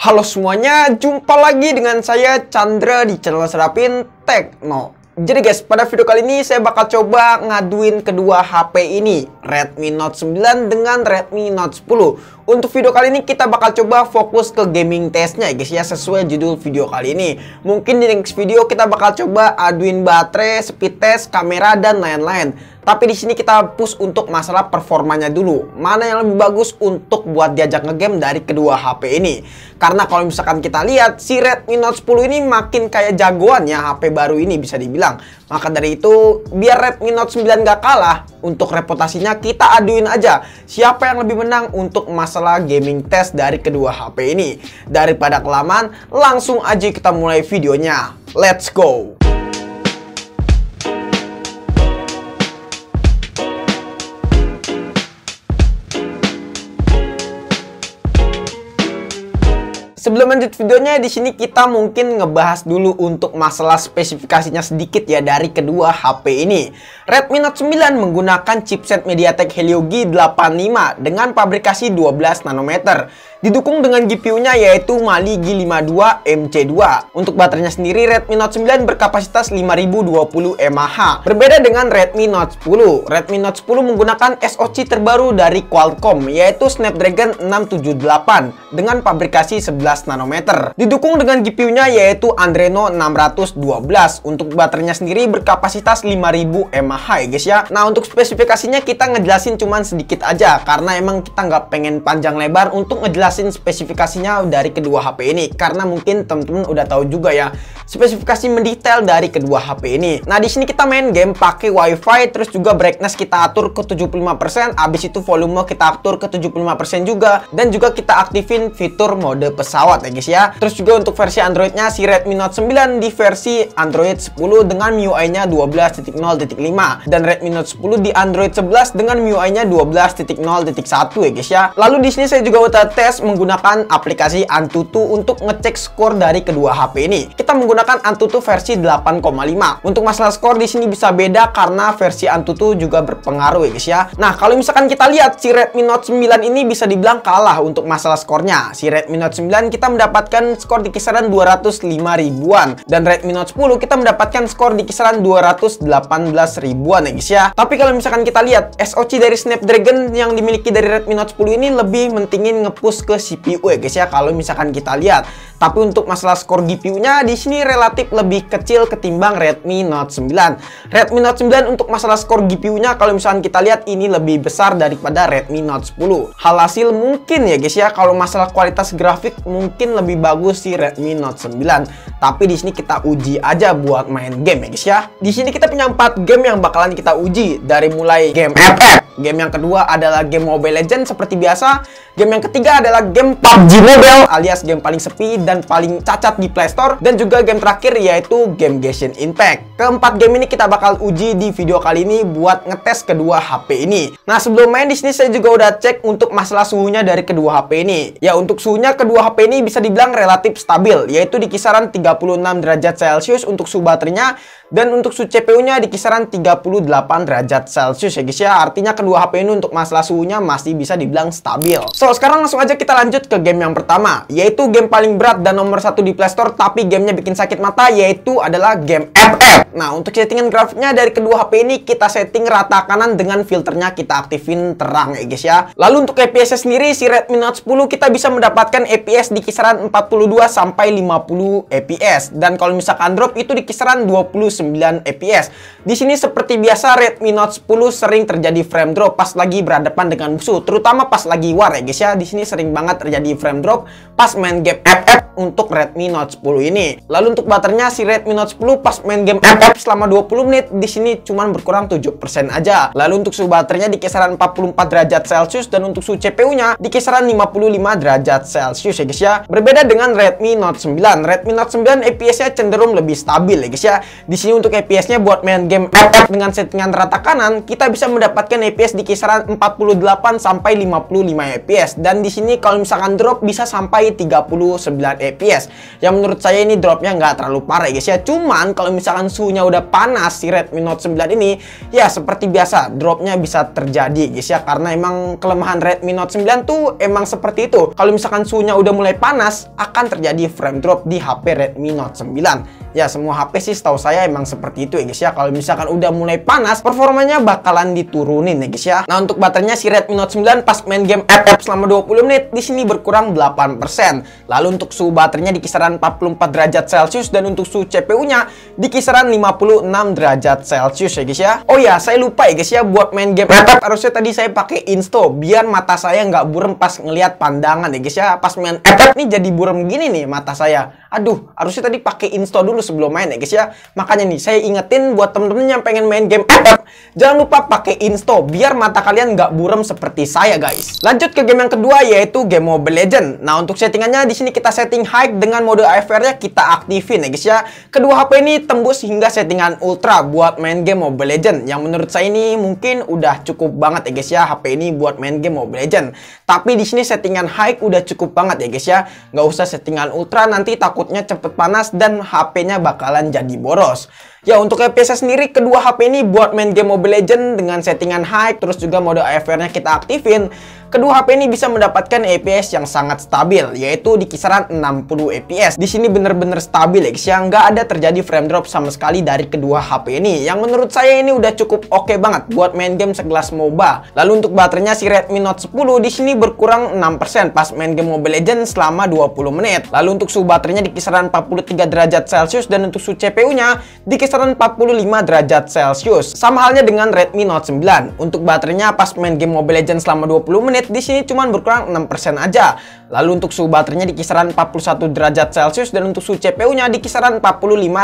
Halo semuanya, jumpa lagi dengan saya Chandra di channel Serapin Tekno. Jadi guys, pada video kali ini saya bakal coba ngaduin kedua HP ini, Redmi Note 9 dengan Redmi Note 10. Untuk video kali ini kita bakal coba fokus ke gaming testnya guys ya, sesuai judul video kali ini. Mungkin di next video kita bakal coba aduin baterai, speed test, kamera, dan lain-lain. Tapi di sini kita push untuk masalah performanya dulu. Mana yang lebih bagus untuk buat diajak ngegame dari kedua HP ini. Karena kalau misalkan kita lihat si Redmi Note 10 ini makin kayak jagoan ya HP baru ini bisa dibilang. Maka dari itu biar Redmi Note 9 gak kalah untuk reputasinya kita aduin aja siapa yang lebih menang untuk masalah gaming test dari kedua HP ini. Daripada kelamaan langsung aja kita mulai videonya. Let's go! sebelum lanjut videonya di sini kita mungkin ngebahas dulu untuk masalah spesifikasinya sedikit ya dari kedua HP ini. Redmi Note 9 menggunakan chipset MediaTek Helio G85 dengan fabrikasi 12 nanometer. Didukung dengan GPU-nya yaitu Mali G52 MC2. Untuk baterainya sendiri Redmi Note 9 berkapasitas 5020 mAh. Berbeda dengan Redmi Note 10. Redmi Note 10 menggunakan SoC terbaru dari Qualcomm yaitu Snapdragon 678 dengan fabrikasi 11 nanometer. Didukung dengan GPU-nya yaitu Andreno 612 untuk baterainya sendiri berkapasitas 5000 mAh guys ya. Nah untuk spesifikasinya kita ngejelasin cuman sedikit aja karena emang kita nggak pengen panjang lebar untuk ngejelasin spesifikasinya dari kedua HP ini karena mungkin teman-teman udah tahu juga ya spesifikasi mendetail dari kedua HP ini. Nah di sini kita main game pakai WiFi terus juga brightness kita atur ke 75% abis itu volume kita atur ke 75% juga dan juga kita aktifin fitur mode pesan pesawat ya guys ya. Terus juga untuk versi Androidnya si Redmi Note 9 di versi Android 10 dengan MIUI-nya 12.0.5 dan Redmi Note 10 di Android 11 dengan MIUI-nya 12.0.1 ya guys ya. Lalu di sini saya juga udah tes menggunakan aplikasi Antutu untuk ngecek skor dari kedua HP ini. Kita menggunakan Antutu versi 8,5. Untuk masalah skor di sini bisa beda karena versi Antutu juga berpengaruh ya guys ya. Nah, kalau misalkan kita lihat si Redmi Note 9 ini bisa dibilang kalah untuk masalah skornya. Si Redmi Note 9 kita mendapatkan skor di kisaran 205 ribuan dan Redmi Note 10 kita mendapatkan skor di kisaran 218 ribuan ya guys ya. Tapi kalau misalkan kita lihat SoC dari Snapdragon yang dimiliki dari Redmi Note 10 ini lebih mentingin ngepush ke CPU ya guys ya kalau misalkan kita lihat. Tapi untuk masalah skor GPU-nya di sini relatif lebih kecil ketimbang Redmi Note 9. Redmi Note 9 untuk masalah skor GPU-nya kalau misalkan kita lihat ini lebih besar daripada Redmi Note 10. Hal hasil mungkin ya guys ya kalau masalah kualitas grafik mungkin mungkin lebih bagus si Redmi Note 9. Tapi di sini kita uji aja buat main game ya guys ya. Di sini kita punya 4 game yang bakalan kita uji dari mulai game FF. Game yang kedua adalah game Mobile Legends seperti biasa. Game yang ketiga adalah game PUBG Mobile alias game paling sepi dan paling cacat di Playstore. Dan juga game terakhir yaitu game Genshin Impact. Keempat game ini kita bakal uji di video kali ini buat ngetes kedua HP ini. Nah sebelum main di sini saya juga udah cek untuk masalah suhunya dari kedua HP ini. Ya untuk suhunya kedua HP ini ini bisa dibilang relatif stabil, yaitu di kisaran 36 derajat Celcius untuk suhu baterainya dan untuk suhu CPU-nya di kisaran 38 derajat Celcius ya guys ya. Artinya kedua HP ini untuk masalah suhunya masih bisa dibilang stabil. So, sekarang langsung aja kita lanjut ke game yang pertama, yaitu game paling berat dan nomor satu di Playstore tapi gamenya bikin sakit mata yaitu adalah game FF. Nah, untuk settingan grafiknya dari kedua HP ini kita setting rata kanan dengan filternya kita aktifin terang ya guys ya. Lalu untuk FPS sendiri si Redmi Note 10 kita bisa mendapatkan FPS di di kisaran 42 sampai 50 fps dan kalau misalkan drop itu di kisaran 29 fps. Di sini seperti biasa Redmi Note 10 sering terjadi frame drop pas lagi berhadapan dengan musuh, terutama pas lagi war ya guys ya. Di sini sering banget terjadi frame drop pas main game FF untuk Redmi Note 10 ini. Lalu untuk baterainya si Redmi Note 10 pas main game FF selama 20 menit di sini cuman berkurang 7% aja. Lalu untuk suhu baterainya di kisaran 44 derajat Celcius dan untuk suhu CPU-nya di kisaran 55 derajat Celcius ya guys ya ya. berbeda dengan Redmi Note 9. Redmi Note 9 IPS-nya cenderung lebih stabil ya guys ya. Di sini untuk IPS-nya buat main game FF dengan settingan rata kanan, kita bisa mendapatkan IPS di kisaran 48 sampai 55 IPS dan di sini kalau misalkan drop bisa sampai 39 IPS. Yang menurut saya ini dropnya nggak terlalu parah ya guys ya. Cuman kalau misalkan suhunya udah panas si Redmi Note 9 ini, ya seperti biasa dropnya bisa terjadi guys ya karena emang kelemahan Redmi Note 9 tuh emang seperti itu. Kalau misalkan suhunya udah mulai mulai panas, akan terjadi frame drop di HP Redmi Note 9. Ya, semua HP sih setahu saya emang seperti itu ya guys ya. Kalau misalkan udah mulai panas, performanya bakalan diturunin ya guys ya. Nah, untuk baterainya si Redmi Note 9 pas main game FF selama 20 menit, di sini berkurang 8%. Lalu untuk suhu baterainya di kisaran 44 derajat Celcius dan untuk suhu CPU-nya di kisaran 56 derajat Celcius ya guys ya. Oh ya, saya lupa ya guys ya buat main game FF harusnya tadi saya pakai insto biar mata saya nggak burem pas ngelihat pandangan ya guys ya. Pas main FF ini jadi buram gini nih mata saya. Aduh, harusnya tadi pakai install dulu sebelum main ya guys ya. Makanya nih, saya ingetin buat temen-temen yang pengen main game FF, jangan lupa pakai install biar mata kalian nggak buram seperti saya guys. Lanjut ke game yang kedua yaitu game Mobile Legend. Nah, untuk settingannya di sini kita setting high dengan mode AFR-nya kita aktifin ya guys ya. Kedua HP ini tembus hingga settingan ultra buat main game Mobile Legend. Yang menurut saya ini mungkin udah cukup banget ya guys ya HP ini buat main game Mobile Legend. Tapi di sini settingan high udah cukup banget ya guys ya ya nggak usah settingan ultra nanti takutnya cepet panas dan HP-nya bakalan jadi boros. Ya untuk FPS sendiri kedua HP ini buat main game Mobile Legend dengan settingan high terus juga mode AFR-nya kita aktifin kedua HP ini bisa mendapatkan FPS yang sangat stabil, yaitu di kisaran 60 FPS. Di sini bener-bener stabil, ya, yang nggak ada terjadi frame drop sama sekali dari kedua HP ini. Yang menurut saya ini udah cukup oke okay banget buat main game segelas MOBA. Lalu untuk baterainya si Redmi Note 10 di sini berkurang 6% pas main game Mobile Legends selama 20 menit. Lalu untuk suhu baterainya di kisaran 43 derajat Celcius dan untuk suhu CPU-nya di kisaran 45 derajat Celcius. Sama halnya dengan Redmi Note 9. Untuk baterainya pas main game Mobile Legends selama 20 menit di sini cuma berkurang 6% aja. Lalu untuk suhu baterainya di kisaran 41 derajat Celcius dan untuk suhu CPU-nya di kisaran 45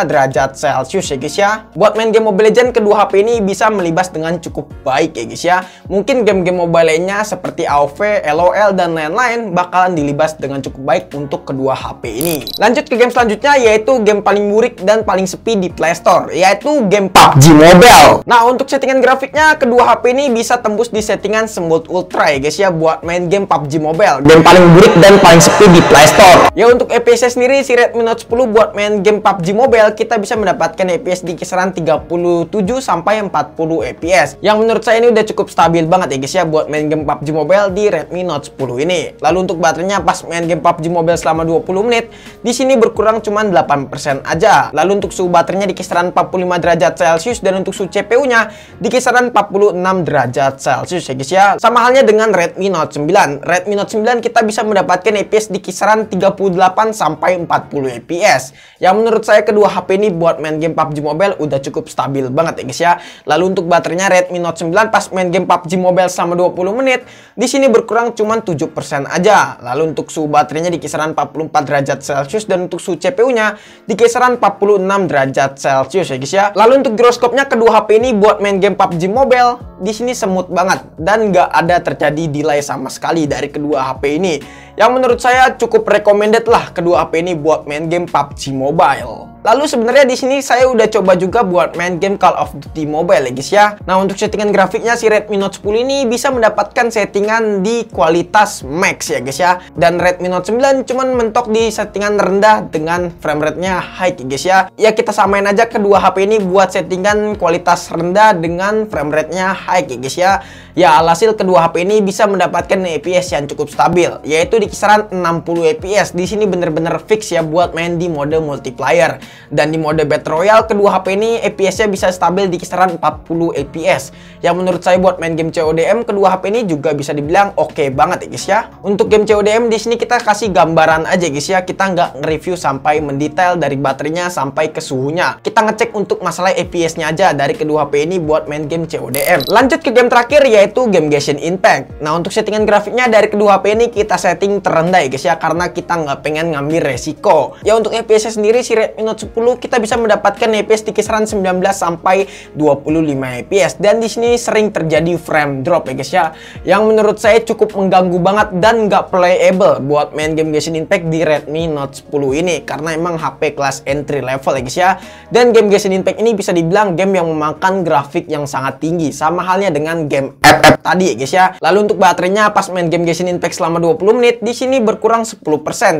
derajat Celcius ya guys ya. Buat main game Mobile Legends kedua HP ini bisa melibas dengan cukup baik ya guys ya. Mungkin game-game mobile lainnya seperti AoV, LOL dan lain-lain bakalan dilibas dengan cukup baik untuk kedua HP ini. Lanjut ke game selanjutnya yaitu game paling murik dan paling sepi di Play Store yaitu game PUBG Mobile. Nah, untuk settingan grafiknya kedua HP ini bisa tembus di settingan Smooth Ultra ya guys ya buat main game PUBG Mobile. Game paling murik dan paling sepi di Play Store. Ya untuk FPS e sendiri si Redmi Note 10 buat main game PUBG Mobile kita bisa mendapatkan FPS e di kisaran 37 sampai 40 FPS. E Yang menurut saya ini udah cukup stabil banget ya guys ya buat main game PUBG Mobile di Redmi Note 10 ini. Lalu untuk baterainya pas main game PUBG Mobile selama 20 menit di sini berkurang cuma 8% aja. Lalu untuk suhu baterainya di kisaran 45 derajat Celcius dan untuk suhu CPU-nya di kisaran 46 derajat Celcius ya guys ya. Sama halnya dengan Redmi Note 9. Redmi Note 9 kita bisa mendapatkan mendapatkan IPS e di kisaran 38 sampai 40 FPS. Yang menurut saya kedua HP ini buat main game PUBG Mobile udah cukup stabil banget ya guys ya. Lalu untuk baterainya Redmi Note 9 pas main game PUBG Mobile selama 20 menit di sini berkurang cuma 7% aja. Lalu untuk suhu baterainya di kisaran 44 derajat Celcius dan untuk suhu CPU-nya di kisaran 46 derajat Celcius ya guys ya. Lalu untuk giroskopnya kedua HP ini buat main game PUBG Mobile di sini semut banget dan nggak ada terjadi delay sama sekali dari kedua HP ini. Yang menurut saya cukup recommended lah kedua HP ini buat main game PUBG Mobile. Lalu sebenarnya di sini saya udah coba juga buat main game Call of Duty Mobile ya guys ya. Nah untuk settingan grafiknya si Redmi Note 10 ini bisa mendapatkan settingan di kualitas max ya guys ya. Dan Redmi Note 9 cuman mentok di settingan rendah dengan frame rate-nya high ya guys ya. Ya kita samain aja kedua HP ini buat settingan kualitas rendah dengan frame rate-nya high ya guys ya. Ya alhasil kedua HP ini bisa mendapatkan FPS yang cukup stabil yaitu di kisaran 60 FPS. Di sini bener-bener fix ya buat main di mode multiplayer. Dan di mode Battle Royale, kedua HP ini fps nya bisa stabil di kisaran 40 FPS. Yang menurut saya buat main game CODM, kedua HP ini juga bisa dibilang oke okay banget ya guys ya. Untuk game CODM di sini kita kasih gambaran aja guys ya, kita nggak nge-review sampai mendetail dari baterainya sampai ke suhunya. Kita ngecek untuk masalah fps nya aja dari kedua HP ini buat main game CODM. Lanjut ke game terakhir yaitu game Genshin Impact. Nah untuk settingan grafiknya dari kedua HP ini kita setting terendah ya guys ya, karena kita nggak pengen ngambil resiko. Ya untuk fps nya sendiri si Redmi Note 10 kita bisa mendapatkan fps di kisaran 19 sampai 25 fps e dan di sini sering terjadi frame drop ya guys ya yang menurut saya cukup mengganggu banget dan nggak playable buat main game Genshin Impact di Redmi Note 10 ini karena emang HP kelas entry level ya guys ya dan game Genshin Impact ini bisa dibilang game yang memakan grafik yang sangat tinggi sama halnya dengan game FF tadi ya guys ya lalu untuk baterainya pas main game Genshin Impact selama 20 menit di sini berkurang 10%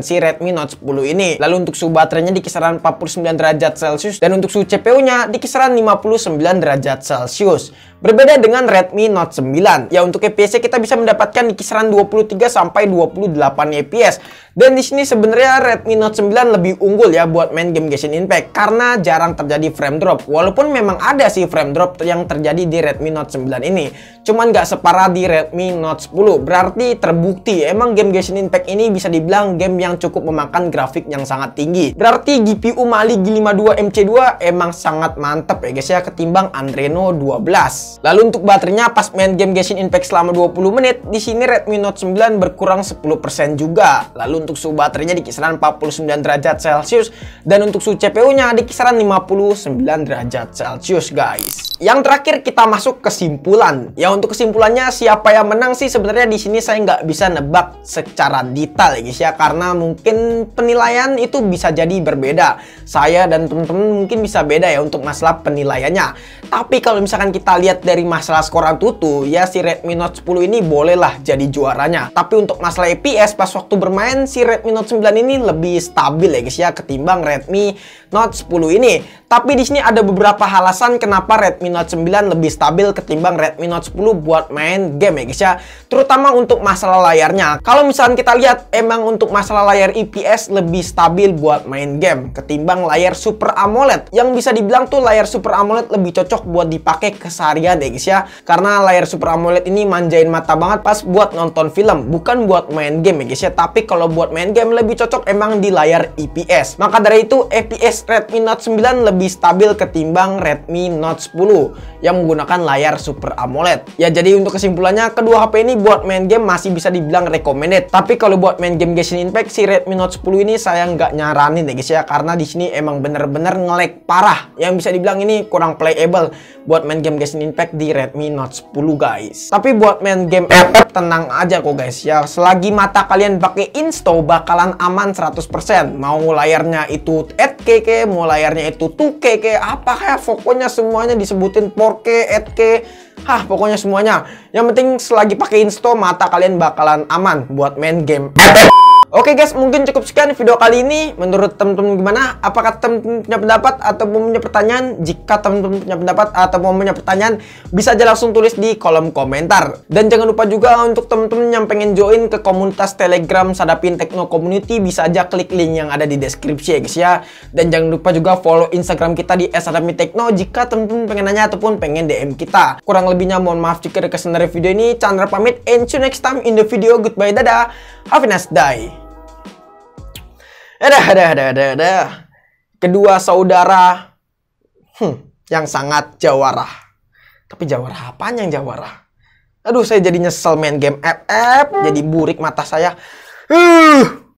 si Redmi Note 10 ini lalu untuk suhu baterainya di kisaran 59 derajat Celcius dan untuk suhu CPU-nya di kisaran 59 derajat Celcius. Berbeda dengan Redmi Note 9. Ya untuk FPS e kita bisa mendapatkan di kisaran 23 sampai 28 FPS. E dan di sini sebenarnya Redmi Note 9 lebih unggul ya buat main game Genshin Impact karena jarang terjadi frame drop. Walaupun memang ada sih frame drop yang terjadi di Redmi Note 9 ini. Cuman nggak separah di Redmi Note 10. Berarti terbukti emang game Genshin Impact ini bisa dibilang game yang cukup memakan grafik yang sangat tinggi. Berarti GPU Maligi 52 MC2 emang sangat mantep ya guys ya ketimbang Andreno 12. Lalu untuk baterainya pas main game Genshin Impact selama 20 menit, di sini Redmi Note 9 berkurang 10% juga. Lalu untuk suhu baterainya di kisaran 49 derajat Celcius dan untuk suhu CPU-nya di kisaran 59 derajat Celcius guys. Yang terakhir kita masuk kesimpulan. Ya untuk kesimpulannya siapa yang menang sih sebenarnya di sini saya nggak bisa nebak secara detail ya guys ya karena mungkin penilaian itu bisa jadi berbeda saya dan teman-teman mungkin bisa beda ya untuk masalah penilaiannya. Tapi kalau misalkan kita lihat dari masalah skor Antutu, ya si Redmi Note 10 ini bolehlah jadi juaranya. Tapi untuk masalah IPS pas waktu bermain, si Redmi Note 9 ini lebih stabil ya guys ya ketimbang Redmi Note 10 ini. Tapi di sini ada beberapa alasan kenapa Redmi Note 9 lebih stabil ketimbang Redmi Note 10 buat main game ya guys ya. Terutama untuk masalah layarnya. Kalau misalkan kita lihat emang untuk masalah layar IPS lebih stabil buat main game ketimbang layar Super AMOLED. Yang bisa dibilang tuh layar Super AMOLED lebih cocok cocok buat dipakai keseharian ya guys ya. Karena layar Super AMOLED ini manjain mata banget pas buat nonton film, bukan buat main game ya guys ya. Tapi kalau buat main game lebih cocok emang di layar IPS. E Maka dari itu IPS e Redmi Note 9 lebih stabil ketimbang Redmi Note 10 yang menggunakan layar Super AMOLED. Ya jadi untuk kesimpulannya kedua HP ini buat main game masih bisa dibilang recommended. Tapi kalau buat main game Genshin Impact si Redmi Note 10 ini saya nggak nyaranin ya guys ya karena di sini emang bener-bener ngelek parah. Yang bisa dibilang ini kurang playable buat main game Genshin Impact di Redmi Note 10 guys. Tapi buat main game Apple tenang aja kok guys ya. Selagi mata kalian pakai Insto bakalan aman 100%. Mau layarnya itu 8K ke, mau layarnya itu 2K ke, apa kayak pokoknya semuanya disebutin 4K, 8K, Hah, pokoknya semuanya. Yang penting selagi pakai Insto mata kalian bakalan aman buat main game. Oke guys, mungkin cukup sekian video kali ini. Menurut teman-teman gimana? Apakah teman-teman punya pendapat atau punya pertanyaan? Jika teman-teman punya pendapat atau mau punya pertanyaan, bisa aja langsung tulis di kolom komentar. Dan jangan lupa juga untuk teman-teman yang pengen join ke komunitas Telegram Sadapin Techno Community, bisa aja klik link yang ada di deskripsi ya guys ya. Dan jangan lupa juga follow Instagram kita di Sadapin Tekno jika teman-teman pengen nanya ataupun pengen DM kita. Kurang lebihnya mohon maaf jika ada kesan dari video ini. Chandra pamit and see you next time in the video. Goodbye, dadah. Have a nice day. Ada, eh, ada, ada, ada, ada. Kedua saudara hmm, yang sangat jawara. Tapi jawara apa yang jawara? Aduh, saya jadi nyesel main game FF, jadi burik mata saya. Uh.